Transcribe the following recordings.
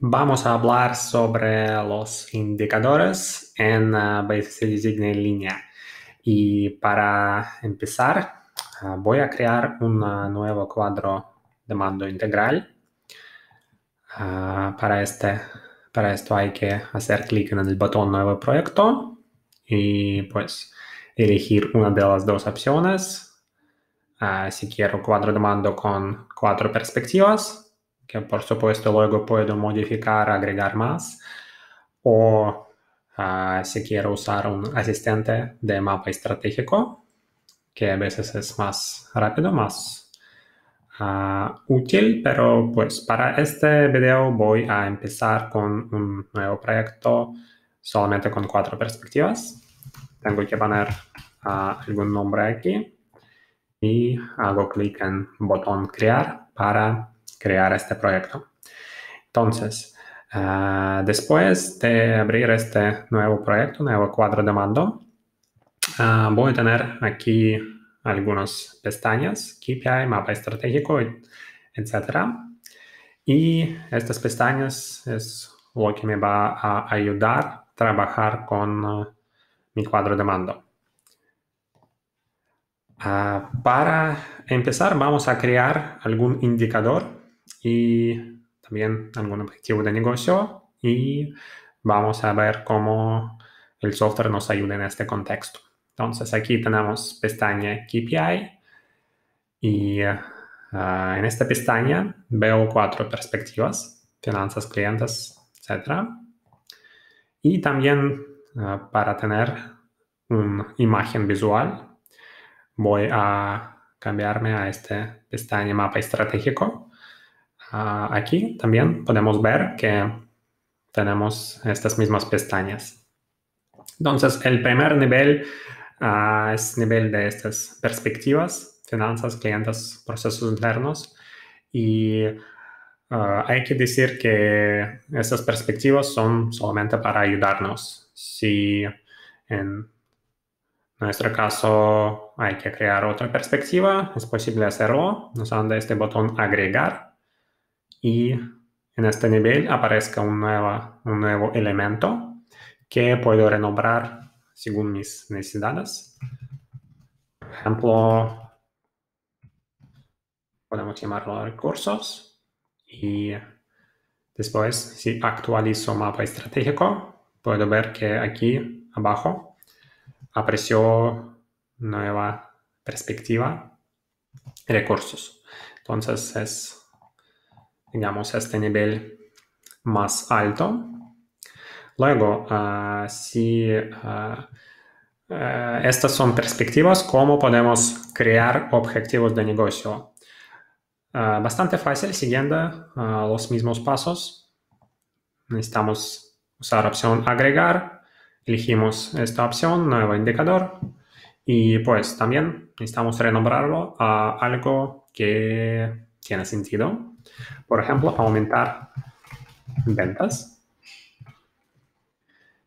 Vamos a hablar sobre los indicadores en Base eh, Design en línea. Y para empezar, eh, voy a crear un eh, nuevo cuadro de mando integral. para, este, esto hay que hacer clic en el botón Nuevo proyecto y pues elegir una de las dos opciones. si quiero un cuadro de mando con cuatro perspectivas, que por supuesto luego puedo modificar, agregar más, o eh, si quiero usar un asistente de mapa estratégico, que a veces es más rápido, más eh, útil, pero pues para este video voy a empezar con un nuevo proyecto solamente con cuatro perspectivas. Tengo que poner eh, algún nombre aquí y hago clic en botón crear para crear este proyecto. Entonces, ah, después de abrir este nuevo proyecto, nuevo cuadro de mando, ah, voy a tener aquí algunas pestañas, KPI, mapa estratégico, etc. Y estas pestañas es lo que me va a ayudar a trabajar con ah, mi cuadro de mando. para empezar, vamos a crear algún indicador y también algún objetivo de negocio y vamos a ver cómo el software nos ayuda en este contexto. Entonces aquí tenemos pestaña KPI y ah, en esta pestaña veo cuatro perspectivas, finanzas, clientes, etc. Y también ah, para tener una imagen visual voy a cambiarme a esta pestaña mapa estratégico Ah, aquí también podemos ver que tenemos estas mismas pestañas. Entonces, el primer nivel ah, es nivel de estas perspectivas, finanzas, clientes, procesos internos. Y ah, hay que decir que estas perspectivas son solamente para ayudarnos. Si en nuestro caso hay que crear otra perspectiva, es posible hacerlo usando este botón agregar y en este nivel aparezca un, nuevo elemento que puedo renombrar según mis necesidades. Por ejemplo, podemos llamarlo recursos y después si actualizo mapa estratégico, puedo ver que aquí abajo apareció nueva perspectiva recursos. Entonces es digamos, este nivel más alto. Luego, ah, si ah, ah, estas son perspectivas, ¿cómo podemos crear objetivos de negocio? bastante fácil, siguiendo los mismos pasos. Necesitamos usar opción agregar, elegimos esta opción, nuevo indicador, y pues también necesitamos renombrarlo a algo que tiene sentido. Por ejemplo, aumentar ventas.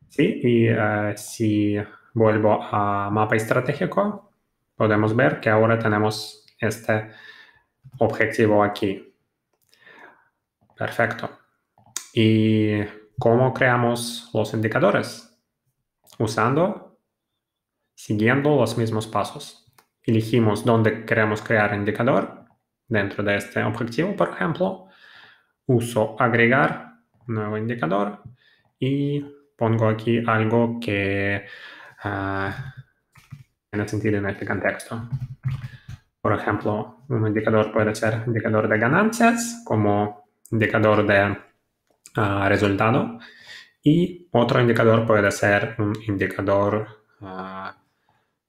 Sí, y eh, si vuelvo a mapa estratégico, podemos ver que ahora tenemos este objetivo aquí. Perfecto. ¿Y cómo creamos los indicadores? Usando, siguiendo los mismos pasos. Elegimos dónde queremos crear indicador Dentro de este objetivo, por ejemplo, uso agregar nuevo indicador y pongo aquí algo que tiene ah, sentido en este contexto. Por ejemplo, un indicador puede ser indicador de ganancias como indicador de ah, resultado y otro indicador puede ser un indicador, ah,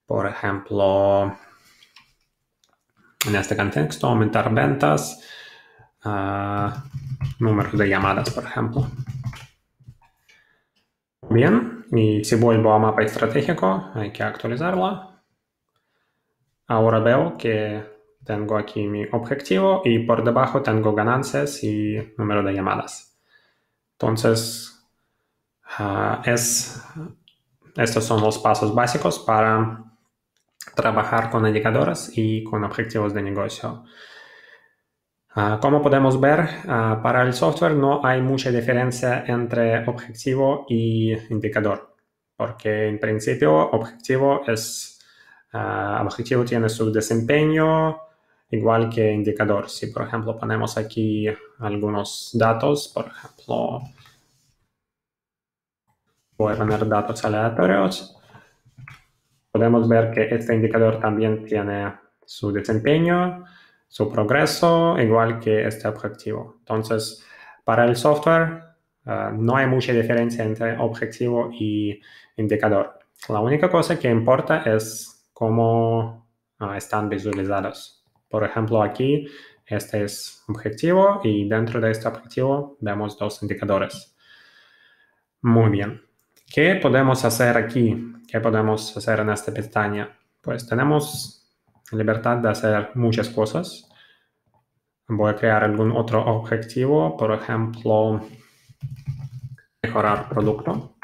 por ejemplo, en este contexto, aumentar ventas, ah, número de llamadas, por ejemplo. Bien, y si vuelvo a mapa estratégico, hay que actualizarlo. Ahora veo que tengo aquí mi objetivo y por debajo tengo ganancias y número de llamadas. Entonces, ah, es, estos son los pasos básicos para trabajar con indicadores y con objetivos de negocio. Ah, como podemos ver, ah, para el software no hay mucha diferencia entre objetivo y indicador, porque en principio objetivo es ah, objetivo tiene su desempeño igual que indicador. Si por ejemplo ponemos aquí algunos datos, por ejemplo, voy a poner datos aleatorios podemos ver que este indicador también tiene su desempeño, su progreso, igual que este objetivo. Entonces, para el software eh, no hay mucha diferencia entre objetivo y indicador. La única cosa que importa es cómo ah, están visualizados. Por ejemplo, aquí este es objetivo y dentro de este objetivo vemos dos indicadores. Muy bien. ¿Qué podemos hacer aquí? ¿Qué podemos hacer en esta pestaña? Pues tenemos libertad de hacer muchas cosas. Voy a crear algún otro objetivo, por ejemplo, mejorar producto.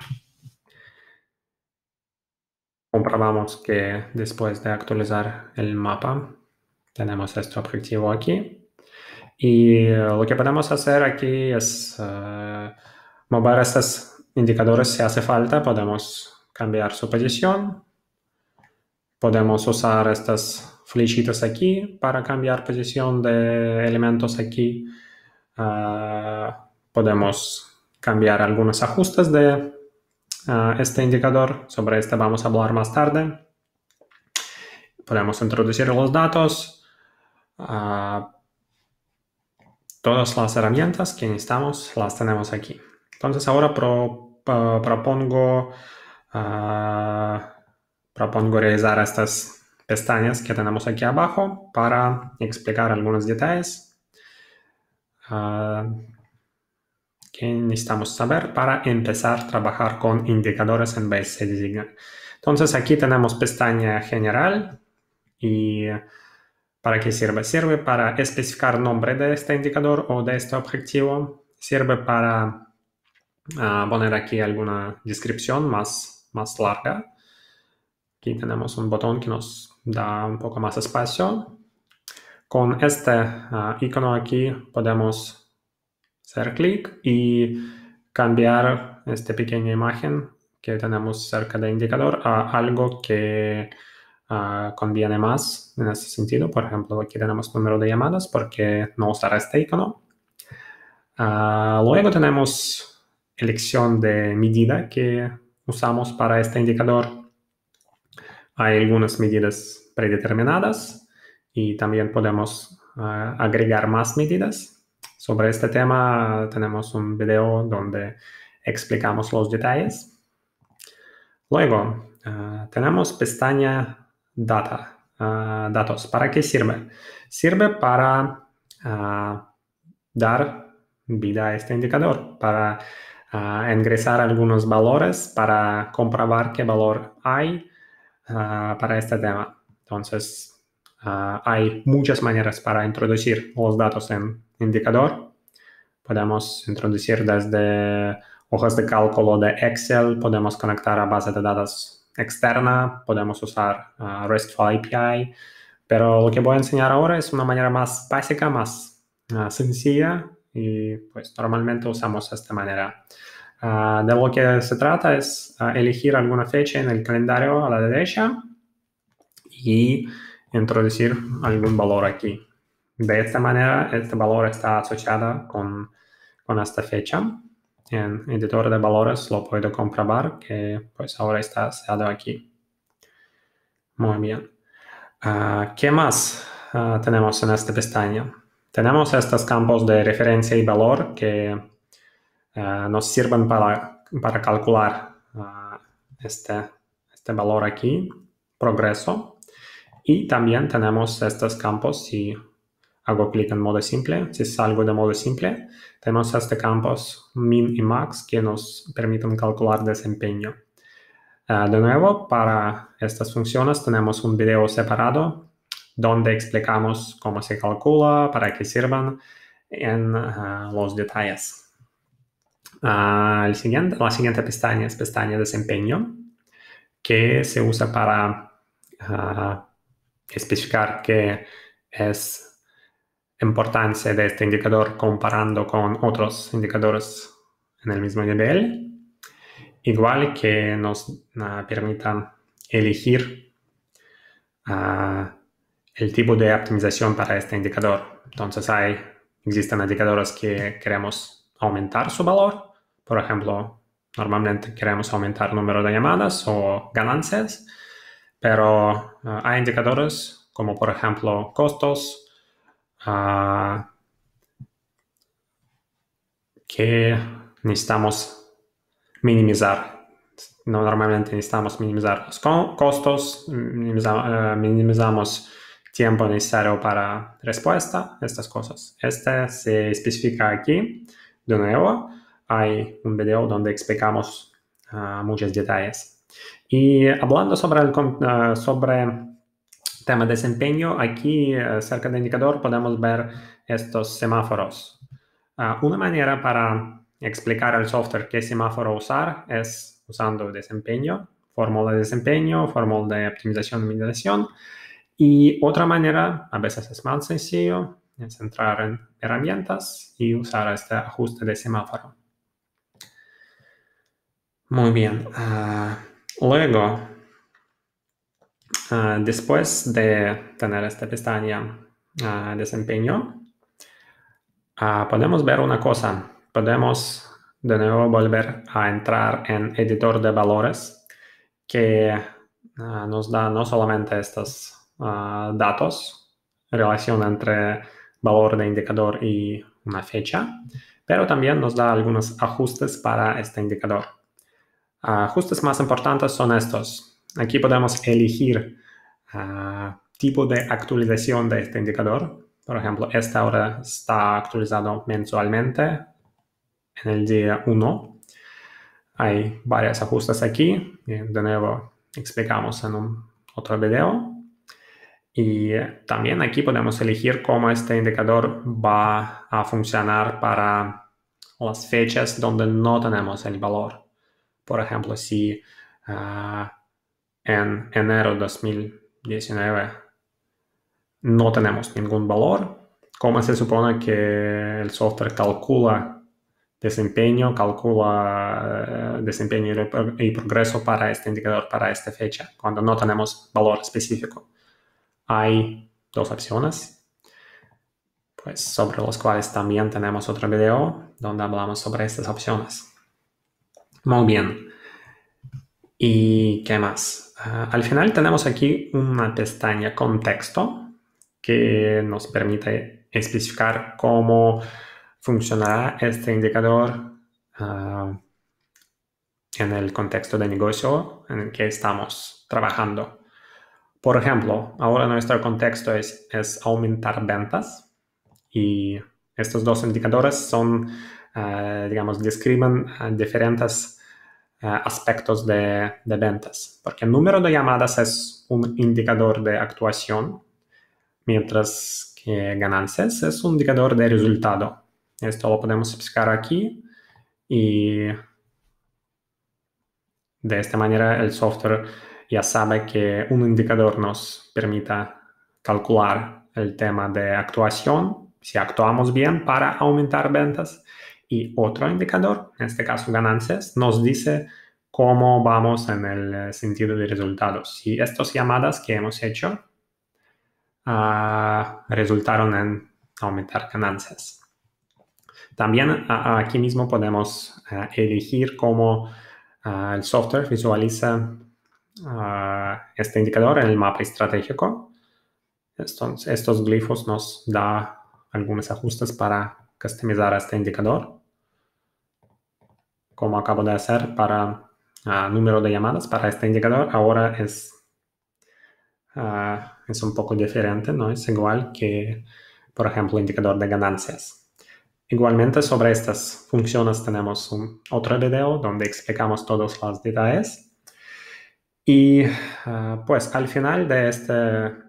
Comprobamos que después de actualizar el mapa, tenemos este objetivo aquí. Y lo que podemos hacer aquí es eh, mover estas indicadores si hace falta. Podemos cambiar su posición. Podemos usar estas flechitas aquí para cambiar posición de elementos aquí. Ah, podemos cambiar algunos ajustes de ah, este indicador. Sobre este vamos a hablar más tarde. Podemos introducir los datos. Ah, todas las herramientas que necesitamos las tenemos aquí. Entonces ahora pro propongo, realizar ah, propongo realizar estas pestañas que tenemos aquí abajo para explicar algunos detalles ah, que necesitamos saber para empezar a trabajar con indicadores en BSC Design. Entonces aquí tenemos pestaña general y ¿para qué sirve? Sirve para especificar nombre de este indicador o de este objetivo, sirve para poner aquí alguna descripción más, más larga. Aquí tenemos un botón que nos da un poco más espacio. Con este ah, icono aquí podemos hacer clic y cambiar esta pequeña imagen que tenemos cerca del indicador a algo que ah, conviene más en ese sentido. Por ejemplo, aquí tenemos número de llamadas porque no usar este icono. Ah, luego tenemos elección de medida que usamos para este indicador. Hay algunas medidas predeterminadas y también podemos ah, agregar más medidas. Sobre este tema tenemos un video donde explicamos los detalles. Luego, ah, tenemos pestaña Data, ah, Datos. ¿Para qué sirve? Sirve para dar vida a este indicador, para ingresar algunos valores para comprobar qué valor hay ah, para este tema. Entonces, ah, hay muchas maneras para introducir los datos en indicador. Podemos introducir desde hojas de cálculo de Excel, podemos conectar a base de datos externa, podemos usar ah, RESTful API, pero lo que voy a enseñar ahora es una manera más básica, más sencilla y pues normalmente usamos esta manera. Ah, de lo que se trata es ah, elegir alguna fecha en el calendario a la derecha y introducir algún valor aquí. De esta manera, este valor está asociado con, con esta fecha. En editor de valores lo puedo comprobar que pues ahora está asociado aquí. Muy bien. Ah, ¿Qué más tenemos en esta pestaña? Tenemos estos campos de referencia y valor que eh, nos sirven para, para calcular eh, este, este, valor aquí, progreso. Y también tenemos estos campos, si hago clic en modo simple, si salgo de modo simple, tenemos estos campos min y max que nos permiten calcular desempeño. Eh, de nuevo, para estas funciones tenemos un video separado donde explicamos cómo se calcula, para qué sirvan en los detalles. Ah, siguiente, la siguiente pestaña es pestaña desempeño, que se usa para especificar qué es importancia de este indicador comparando con otros indicadores en el mismo nivel, igual que nos ah, permita elegir ah, el tipo de optimización para este indicador. Entonces, hay, existen indicadores que queremos aumentar su valor. Por ejemplo, normalmente queremos aumentar el número de llamadas o ganancias, pero eh, hay indicadores como, por ejemplo, costos, ah, que necesitamos minimizar. Normalmente necesitamos minimizar los costos, eh, minimizamos tiempo necesario para respuesta, estas cosas. Este se especifica aquí. De nuevo, hay un video donde explicamos ah, muchos detalles. Y hablando sobre el ah, sobre tema de desempeño, aquí ah, cerca del indicador podemos ver estos semáforos. una manera para explicar al software qué semáforo usar es usando desempeño, fórmula de desempeño, fórmula de optimización y minimización. Y otra manera, a veces es más sencillo, es entrar en herramientas y usar este ajuste de semáforo. Muy bien. Ah, luego, ah, después de tener esta pestaña de ah, desempeño, podemos ver una cosa. Podemos de nuevo volver a entrar en editor de valores que nos da no solamente estas datos, relación entre valor de indicador y una fecha, pero también nos da algunos ajustes para este indicador. Ajustes más importantes son estos. Aquí podemos elegir ah, tipo de actualización de este indicador. Por ejemplo, esta ahora está actualizado mensualmente en el día 1. Hay varios ajustes aquí. De nuevo, explicamos en un otro video. Y eh, también aquí podemos elegir cómo este indicador va a funcionar para las fechas donde no tenemos el valor. Por ejemplo, si ah, en enero de 2019 no tenemos ningún valor, ¿cómo se supone que el software calcula desempeño, calcula eh, desempeño y progreso para este indicador, para esta fecha, cuando no tenemos valor específico? hay dos opciones, pues sobre las cuales también tenemos otro video donde hablamos sobre estas opciones. Muy bien. ¿Y qué más? Ah, al final tenemos aquí una pestaña contexto que nos permite especificar cómo funcionará este indicador ah, en el contexto de negocio en el que estamos trabajando. Por ejemplo, ahora nuestro contexto es, es aumentar ventas y estos dos indicadores son, eh, digamos, describen eh, diferentes eh, aspectos de, de, ventas, porque el número de llamadas es un indicador de actuación, mientras que ganancias es un indicador de resultado. Esto lo podemos explicar aquí y de esta manera el software ya sabe que un indicador nos permita calcular el tema de actuación, si actuamos bien para aumentar ventas, y otro indicador, en este caso ganancias, nos dice cómo vamos en el eh, sentido de resultados. Si estas llamadas que hemos hecho ah, resultaron en aumentar ganancias. También ah, ah, aquí mismo podemos elegir cómo el software visualiza este indicador en el mapa estratégico. Estos, estos glifos nos da algunos ajustes para customizar este indicador, como acabo de hacer para ah, número de llamadas para este indicador. Ahora es, ah, es un poco diferente, no es igual que, por ejemplo, indicador de ganancias. Igualmente sobre estas funciones tenemos un otro video donde explicamos todos los detalles. Y ah, pues al final de este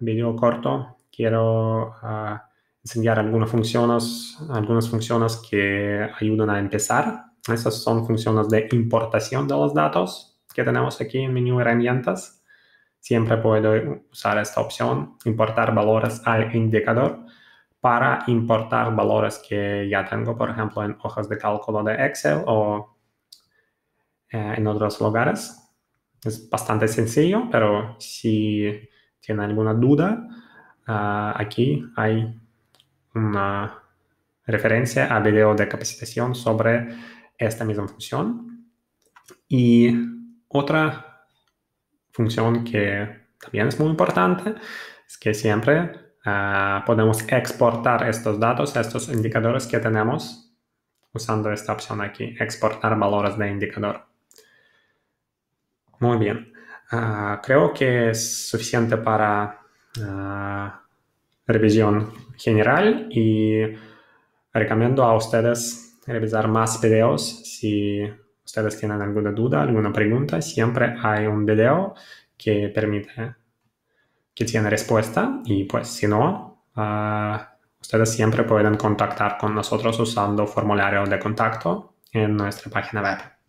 video corto quiero ah, enseñar algunas funciones, algunas funciones que ayudan a empezar. Esas son funciones de importación de los datos que tenemos aquí en menú herramientas. Siempre puedo usar esta opción, importar valores al indicador para importar valores que ya tengo, por ejemplo, en hojas de cálculo de Excel o eh, en otros lugares. Es bastante sencillo, pero si tiene alguna duda, ah, aquí hay una referencia a video de capacitación sobre esta misma función. Y otra función que también es muy importante es que siempre ah, podemos exportar estos datos, estos indicadores que tenemos usando esta opción aquí, exportar valores de indicador. Muy bien. Ah, creo que es suficiente para ah, revisión general y recomiendo a ustedes revisar más videos si ustedes tienen alguna duda, alguna pregunta. Siempre hay un video que permite que tiene respuesta y pues si no, ah, ustedes siempre pueden contactar con nosotros usando formulario de contacto en nuestra página web.